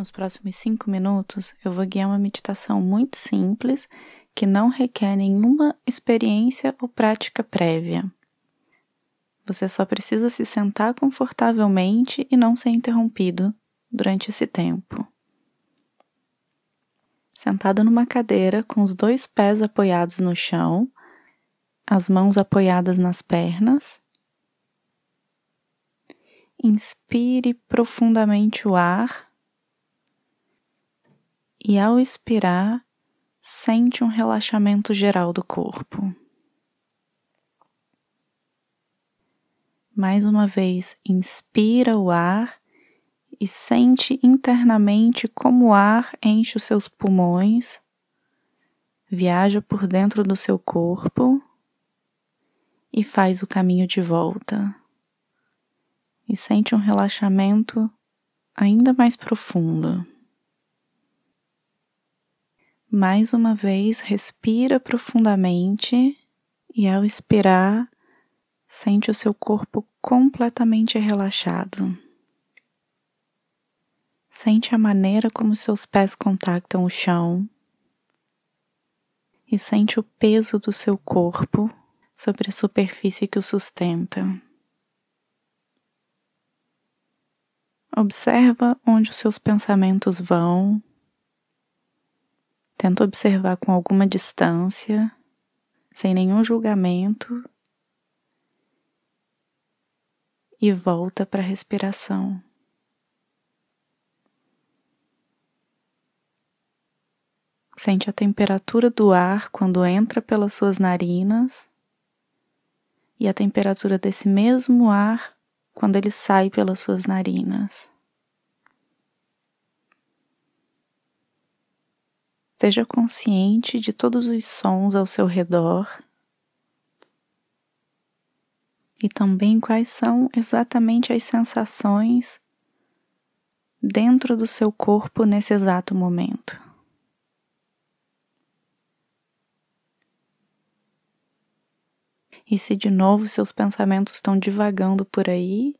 Nos próximos cinco minutos, eu vou guiar uma meditação muito simples que não requer nenhuma experiência ou prática prévia. Você só precisa se sentar confortavelmente e não ser interrompido durante esse tempo. Sentado numa cadeira com os dois pés apoiados no chão, as mãos apoiadas nas pernas, Inspire profundamente o ar e ao expirar, sente um relaxamento geral do corpo. Mais uma vez, inspira o ar e sente internamente como o ar enche os seus pulmões, viaja por dentro do seu corpo e faz o caminho de volta. E sente um relaxamento ainda mais profundo. Mais uma vez, respira profundamente e ao expirar, sente o seu corpo completamente relaxado. Sente a maneira como seus pés contactam o chão e sente o peso do seu corpo sobre a superfície que o sustenta. Observa onde os seus pensamentos vão Tenta observar com alguma distância, sem nenhum julgamento, e volta para a respiração. Sente a temperatura do ar quando entra pelas suas narinas e a temperatura desse mesmo ar quando ele sai pelas suas narinas. Esteja consciente de todos os sons ao seu redor e também quais são exatamente as sensações dentro do seu corpo nesse exato momento. E se de novo seus pensamentos estão divagando por aí,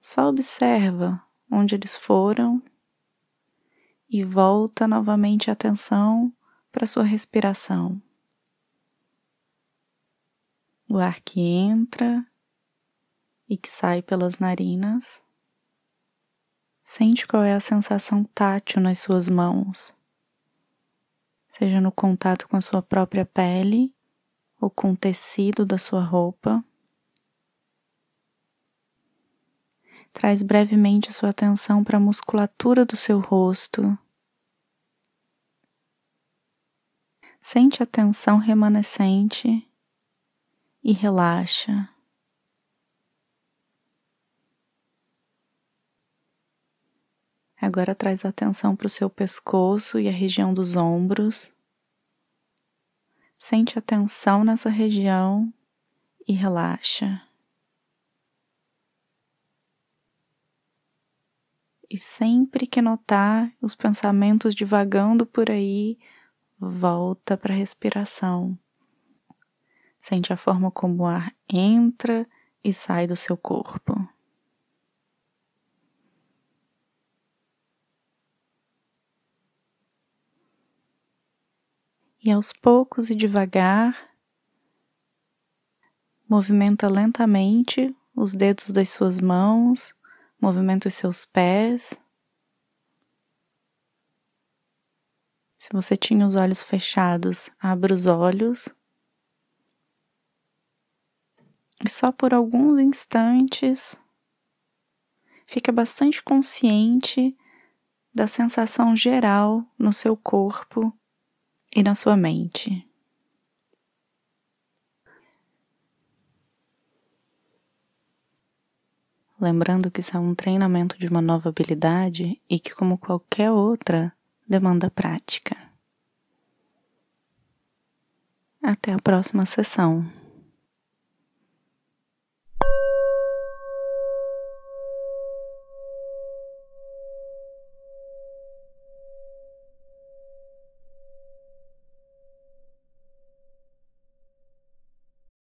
só observa onde eles foram e volta novamente a atenção para sua respiração. O ar que entra e que sai pelas narinas. Sente qual é a sensação tátil nas suas mãos, seja no contato com a sua própria pele ou com o tecido da sua roupa. Traz brevemente sua atenção para a musculatura do seu rosto. Sente a tensão remanescente e relaxa. Agora traz atenção para o seu pescoço e a região dos ombros. Sente a tensão nessa região e relaxa. E sempre que notar os pensamentos divagando por aí, volta para a respiração. Sente a forma como o ar entra e sai do seu corpo. E aos poucos e devagar, movimenta lentamente os dedos das suas mãos Movimenta os seus pés. Se você tinha os olhos fechados, abra os olhos. E só por alguns instantes, fica bastante consciente da sensação geral no seu corpo e na sua mente. Lembrando que isso é um treinamento de uma nova habilidade e que, como qualquer outra, demanda prática. Até a próxima sessão.